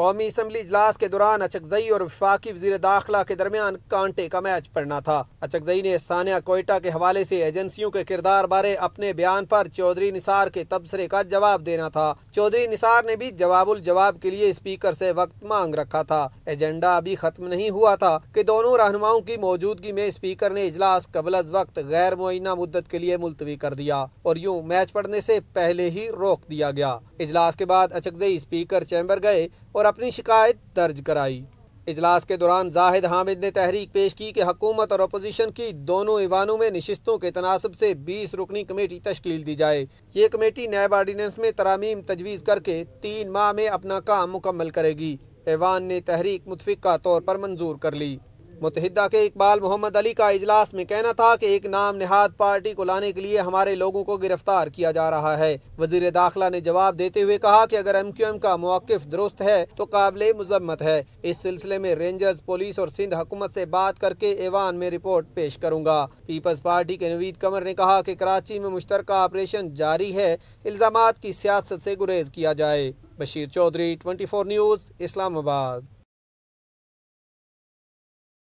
قومی اسمبلی اجلاس کے دوران اچکزئی اور وفاقی وزیر داخلہ کے درمیان کانٹے کا میچ پڑنا تھا اچکزئی نے سانیہ کوئٹہ کے حوالے سے ایجنسیوں کے کردار بارے اپنے بیان پر چودھری نثار کے تبصرے کا جواب دینا تھا چودھری نثار نے بھی جواب الجواب کے لیے اسپیکر سے وقت مانگ رکھا تھا ایجنڈا ابھی ختم نہیں ہوا تھا کہ دونوں رہنماؤں کی موجودگی میں اسپیکر نے اجلاس قبل از وقت غیر معینہ مدت کے لیے ملتوی کر دیا اور یوں میچ پڑنے سے پہلے ہی روک دیا گیا اجلاس کے بعد اچکزئی اسپیکر چیمبر گئے اور اپنی شکایت درج کرائی اجلاس کے دوران زاہد حامد نے تحریک پیش کی کہ حکومت اور اپوزیشن کی دونوں ایوانوں میں نشستوں کے تناسب سے بیس رکنی کمیٹی تشکیل دی جائے یہ کمیٹی نیب آرڈیننس میں ترامیم تجویز کر کے تین ماہ میں اپنا کام مکمل کرے گی ایوان نے تحریک متفقہ طور پر منظور کر لی متحدہ کے اقبال محمد علی کا اجلاس میں کہنا تھا کہ ایک نام نہاد پارٹی کو لانے کے لیے ہمارے لوگوں کو گرفتار کیا جا رہا ہے وزیر داخلہ نے جواب دیتے ہوئے کہا کہ اگر ایم کیو ایم کا موقف درست ہے تو قابل مذمت ہے اس سلسلے میں رینجرز پولیس اور سندھ حکومت سے بات کر کے ایوان میں رپورٹ پیش کروں گا پیپلز پارٹی کے نوید کمر نے کہا کہ کراچی میں مشترکہ آپریشن جاری ہے الزامات کی سیاست سے گریز کیا جائے بشیر چودھری 24 فور نیوز اسلام آباد